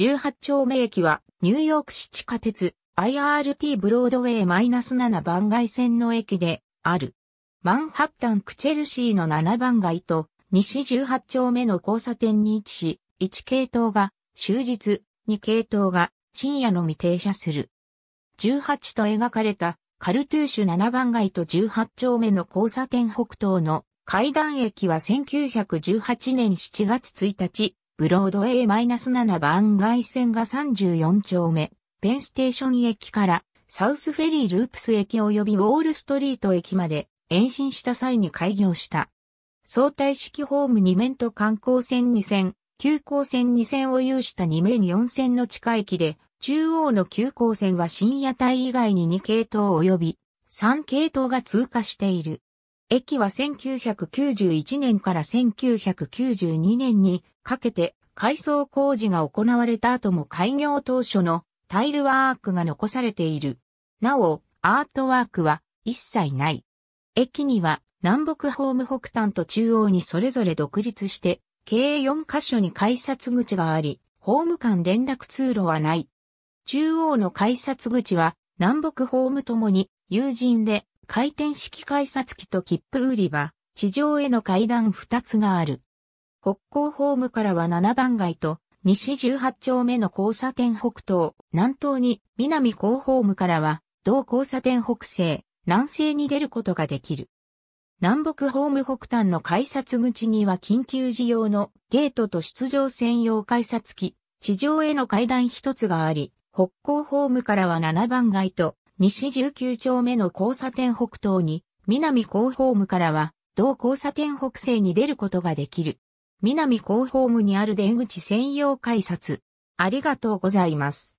18丁目駅はニューヨーク市地下鉄 IRT ブロードウェイ -7 番街線の駅である。マンハッタンクチェルシーの7番街と西18丁目の交差点に位置し、1系統が終日、2系統が深夜のみ停車する。18と描かれたカルトゥーシュ7番街と18丁目の交差点北東の階段駅は1918年7月1日、ブロード A-7 番外線が34丁目、ペンステーション駅からサウスフェリーループス駅及びウォールストリート駅まで延伸した際に開業した。相対式ホーム2面と観光線2線、急行線2線を有した2面4線の地下駅で、中央の急行線は深夜帯以外に2系統及び3系統が通過している。駅は1991年から1992年にかけて改装工事が行われた後も開業当初のタイルワークが残されている。なお、アートワークは一切ない。駅には南北ホーム北端と中央にそれぞれ独立して、計4カ所に改札口があり、ホーム間連絡通路はない。中央の改札口は南北ホームともに友人で回転式改札機と切符売り場、地上への階段2つがある。北港ホームからは7番街と、西18丁目の交差点北東、南東に、南港ホームからは、同交差点北西、南西に出ることができる。南北ホーム北端の改札口には緊急時用のゲートと出場専用改札機、地上への階段一つがあり、北港ホームからは7番街と西19丁目の交差点北東に、南広報ムからは、同交差点北西に出ることができる。南広報ムにある出口専用改札。ありがとうございます。